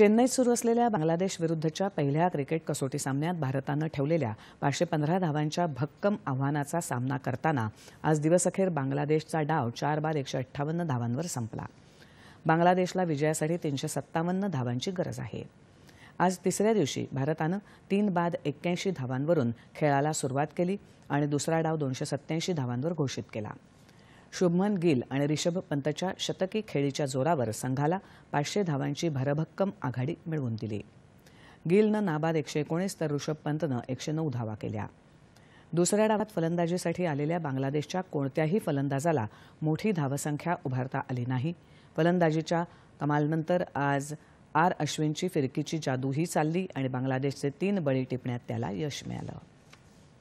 चेन्नईत सुरू असलेल्या बांगलादेश विरुद्धच्या पहिल्या क्रिकेट कसोटी सामन्यात भारतानं ठेवलेल्या पाचशे पंधरा धावांच्या भक्कम आव्हानाचा सामना करताना आज दिवसअखेर बांगलादेशचा डाव चार बाद एकशे अठ्ठावन्न धावांवर संपला बांगलादेशला विजयासाठी तीनशे सत्तावन्न धावांची गरज आहे आज तिसऱ्या दिवशी भारतानं तीन बाद एक्क्याऐंशी धावांवरून खेळाला सुरुवात केली आणि दुसरा डाव दोनशे सत्त्याऐंशी धावांवर घोषित केला शुभमन गिल आणि ऋषभ पंतच्या शतकी खेळीच्या जोरावर संघाला पाचशे धावांची भरभक्कम आघाडी मिळवून दिली गिलनं नाबाद एकशे एकोणीस तर ऋषभ पंतनं एकशे नऊ धावा केल्या दुसऱ्या डावात फलंदाजीसाठी आलेल्या बांगलादेशच्या कोणत्याही फलंदाजाला मोठी धावसंख्या उभारता आली नाही फलंदाजीच्या कमालनंतर आज आर अश्विनची फिरकीची जादूही चालली आणि बांगलादेशचे तीन बळी टिपण्यात त्याला यश मिळालं